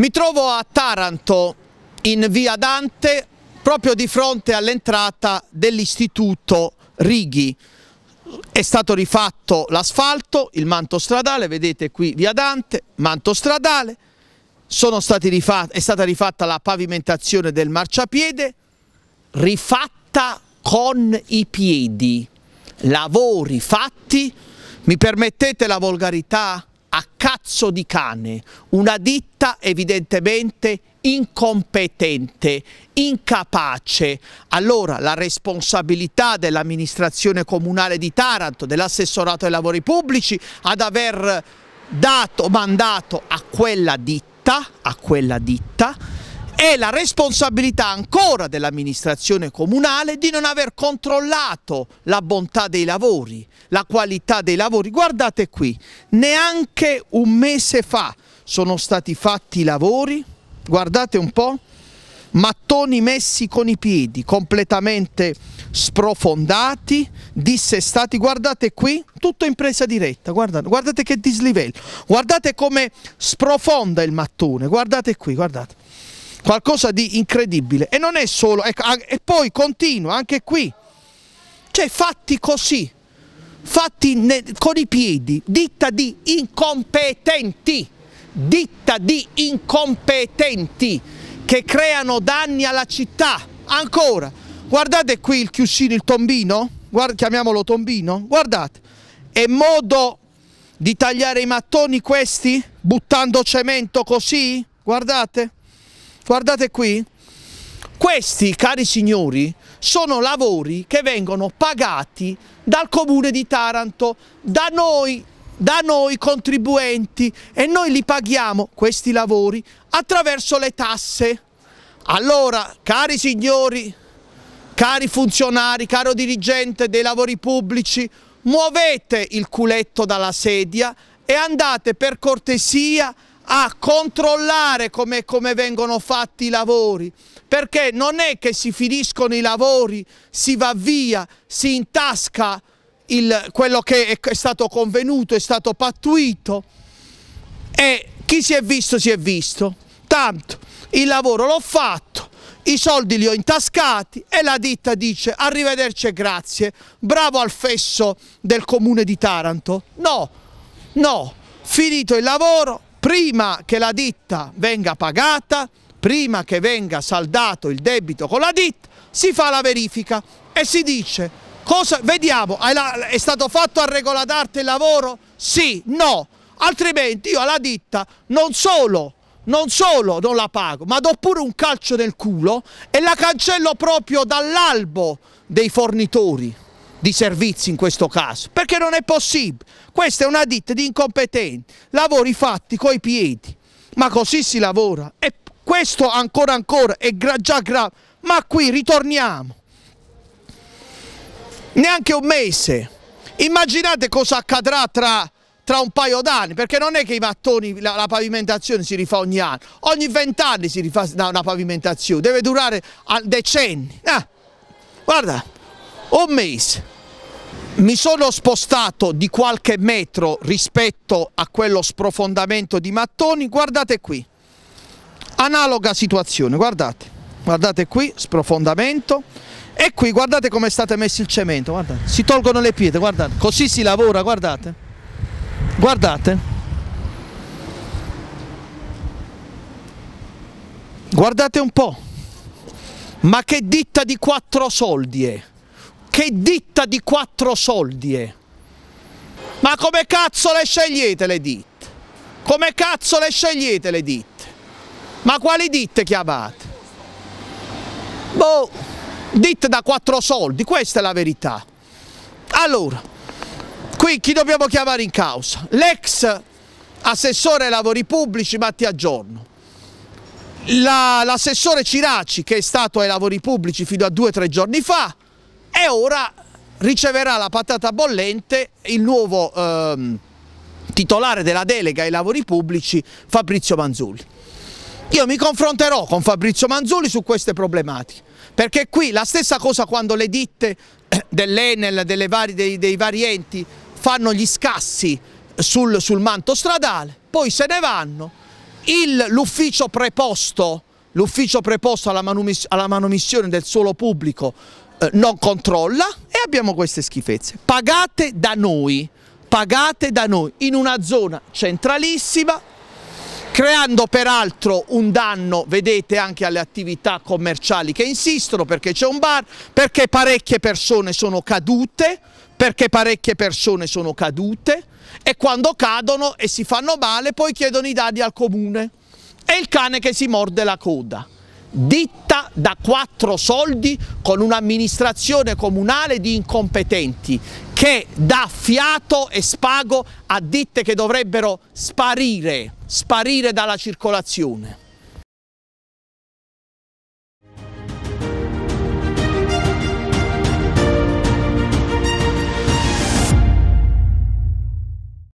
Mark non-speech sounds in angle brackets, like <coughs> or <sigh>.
Mi trovo a Taranto, in via Dante, proprio di fronte all'entrata dell'istituto Righi. È stato rifatto l'asfalto, il manto stradale, vedete qui via Dante, manto stradale, rifatta, è stata rifatta la pavimentazione del marciapiede, rifatta con i piedi, lavori fatti, mi permettete la volgarità, a cazzo di cane, una ditta evidentemente incompetente, incapace. Allora la responsabilità dell'amministrazione comunale di Taranto, dell'assessorato ai lavori pubblici, ad aver dato mandato a quella ditta, a quella ditta è la responsabilità ancora dell'amministrazione comunale di non aver controllato la bontà dei lavori, la qualità dei lavori. Guardate qui, neanche un mese fa sono stati fatti i lavori, guardate un po', mattoni messi con i piedi, completamente sprofondati, dissestati, guardate qui, tutto in presa diretta, guardate, guardate che dislivello, guardate come sprofonda il mattone, guardate qui, guardate qualcosa di incredibile e non è solo, e, ecco, ah, e poi continua anche qui, cioè fatti così, fatti ne, con i piedi, ditta di incompetenti, ditta di incompetenti che creano danni alla città, ancora, guardate qui il chiusino, il tombino, guarda, chiamiamolo tombino, guardate, è modo di tagliare i mattoni questi buttando cemento così? Guardate. Guardate qui. Questi, cari signori, sono lavori che vengono pagati dal comune di Taranto, da noi, da noi contribuenti e noi li paghiamo questi lavori attraverso le tasse. Allora, cari signori, cari funzionari, caro dirigente dei lavori pubblici, muovete il culetto dalla sedia e andate per cortesia a a controllare come, come vengono fatti i lavori, perché non è che si finiscono i lavori, si va via, si intasca il, quello che è, è stato convenuto, è stato pattuito e chi si è visto si è visto. Tanto il lavoro l'ho fatto, i soldi li ho intascati e la ditta dice arrivederci e grazie, bravo al fesso del comune di Taranto. No, no, finito il lavoro, prima che la ditta venga pagata, prima che venga saldato il debito con la ditta, si fa la verifica e si dice, cosa, vediamo, è stato fatto a regola d'arte il lavoro? Sì, no, altrimenti io alla ditta non solo non solo non la pago, ma do pure un calcio nel culo e la cancello proprio dall'albo dei fornitori di servizi in questo caso, perché non è possibile. Questa è una ditta di incompetenti, lavori fatti coi piedi, ma così si lavora e questo ancora ancora è già grave, ma qui ritorniamo. Neanche un mese. Immaginate cosa accadrà tra, tra un paio d'anni, perché non è che i mattoni, la, la pavimentazione si rifà ogni anno, ogni vent'anni si rifà una, una, pavimentazione, deve durare ah, decenni. Ah, guarda un mese mi sono spostato di qualche metro rispetto a quello sprofondamento di mattoni, guardate qui, analoga situazione, guardate, guardate qui, sprofondamento e qui guardate come è stato messo il cemento, guardate, si tolgono le pietre, guardate, così si lavora, guardate, guardate, guardate un po', ma che ditta di quattro soldi è? che ditta di quattro soldi è? Ma come cazzo le scegliete le ditte? Come cazzo le scegliete le ditte? Ma quali ditte chiamate? Boh, ditte da quattro soldi, questa è la verità. Allora, qui chi dobbiamo chiamare in causa? L'ex assessore ai lavori pubblici Mattia Giorno, l'assessore la, Ciraci che è stato ai lavori pubblici fino a due o tre giorni fa, e ora riceverà la patata bollente il nuovo ehm, titolare della delega ai lavori pubblici Fabrizio Manzulli. Io mi confronterò con Fabrizio Manzulli su queste problematiche, perché qui la stessa cosa quando le ditte <coughs> dell'Enel, dei, dei, vari enti fanno gli scassi sul, sul manto stradale, poi se ne vanno, l'ufficio preposto, preposto alla manomissione del suolo pubblico eh, non controlla e abbiamo queste schifezze. Pagate da noi, pagate da noi in una zona centralissima creando peraltro un danno, vedete, anche alle attività commerciali che insistono perché c'è un bar, perché parecchie persone sono cadute, perché parecchie persone sono cadute e quando cadono e si fanno male poi chiedono i dadi al comune. È il cane che si morde la coda ditta da quattro soldi con un'amministrazione comunale di incompetenti che dà fiato e spago a ditte che dovrebbero sparire, sparire dalla circolazione.